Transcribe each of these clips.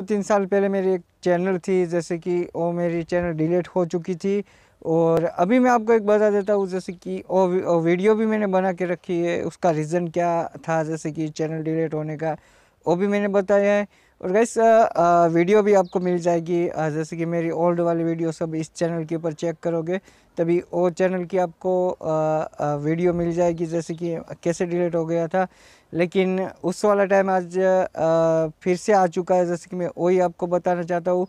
दो तीन साल पहले मेरी एक चैनल थी जैसे कि वो मेरी चैनल डिलीट हो चुकी थी और अभी मैं आपको एक बता देता हूँ जैसे कि वो वीडियो भी मैंने बना के रखी है उसका रीज़न क्या था जैसे कि चैनल डिलीट होने का वो भी मैंने बताया है और गैस वीडियो भी आपको मिल जाएगी जैसे कि मेरी ओल्ड वाली वीडियो सब इस चैनल के ऊपर चेक करोगे तभी वो चैनल की आपको वीडियो मिल जाएगी जैसे कि कैसे डिलीट हो गया था लेकिन उस वाला टाइम आज आ, फिर से आ चुका है जैसे कि मैं वही आपको बताना चाहता हूँ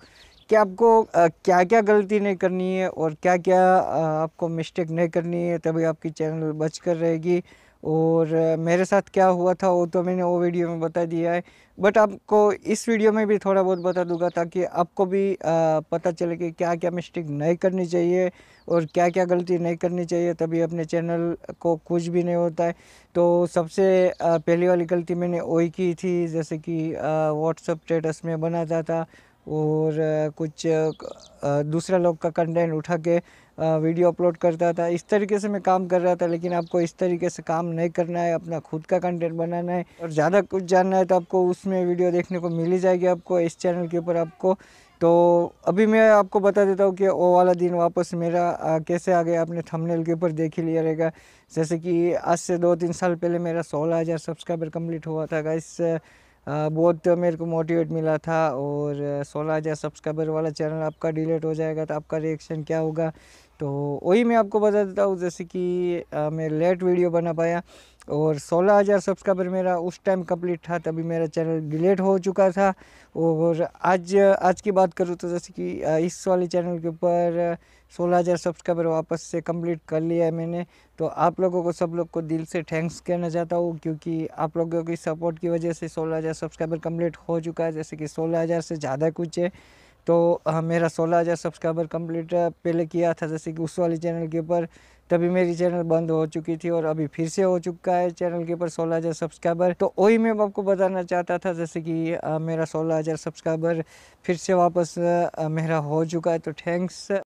कि आपको आ, क्या क्या गलती नहीं करनी है और क्या क्या आ, आपको मिस्टेक नहीं करनी है तभी आपकी चैनल बच कर रहेगी और मेरे साथ क्या हुआ था वो तो मैंने वो वीडियो में बता दिया है बट आपको इस वीडियो में भी थोड़ा बहुत बता दूंगा ताकि आपको भी पता चले कि क्या क्या मिस्टेक नहीं करनी चाहिए और क्या क्या गलती नहीं करनी चाहिए तभी अपने चैनल को कुछ भी नहीं होता है तो सबसे पहली वाली गलती मैंने वही की थी जैसे कि व्हाट्सअप स्टेटस में बनाता था और कुछ दूसरा लोग का कंटेंट उठा के वीडियो अपलोड करता था इस तरीके से मैं काम कर रहा था लेकिन आपको इस तरीके से काम नहीं करना है अपना खुद का कंटेंट बनाना है और ज़्यादा कुछ जानना है तो आपको उसमें वीडियो देखने को मिल ही जाएगी आपको इस चैनल के ऊपर आपको तो अभी मैं आपको बता देता हूँ कि वो वाला दिन वापस मेरा आ, कैसे आ गया आपने थंबनेल के ऊपर देख ही लिया रहेगा जैसे कि आज से दो तीन साल पहले मेरा सोलह हज़ार सब्सक्राइबर कंप्लीट हुआ था इस बहुत मेरे को मोटिवेट मिला था और सोलह हज़ार सब्सक्राइबर वाला चैनल आपका डिलीट हो जाएगा तो आपका रिएक्शन क्या होगा तो वही मैं आपको बता देता हूँ जैसे कि मैं लेट वीडियो बना पाया और 16000 सब्सक्राइबर मेरा उस टाइम कंप्लीट था तभी मेरा चैनल डिलीट हो चुका था और आज आज की बात करूँ तो जैसे कि इस वाले चैनल के ऊपर 16000 सब्सक्राइबर वापस से कंप्लीट कर लिया है मैंने तो आप लोगों को सब लोग को दिल से थैंक्स कहना चाहता हूँ क्योंकि आप लोगों की सपोर्ट की वजह से सोलह सब्सक्राइबर कम्प्लीट हो चुका है जैसे कि सोलह से ज़्यादा कुछ है तो मेरा सोलह हज़ार सब्सक्राइबर कंप्लीट पहले किया था जैसे कि उस वाली चैनल के ऊपर तभी मेरी चैनल बंद हो चुकी थी और अभी फिर से हो चुका है चैनल के ऊपर सोलह हज़ार सब्सक्राइबर तो वही मैं आपको बताना चाहता था जैसे कि मेरा सोलह हज़ार सब्सक्राइबर फिर से वापस मेरा हो चुका है तो थैंक्स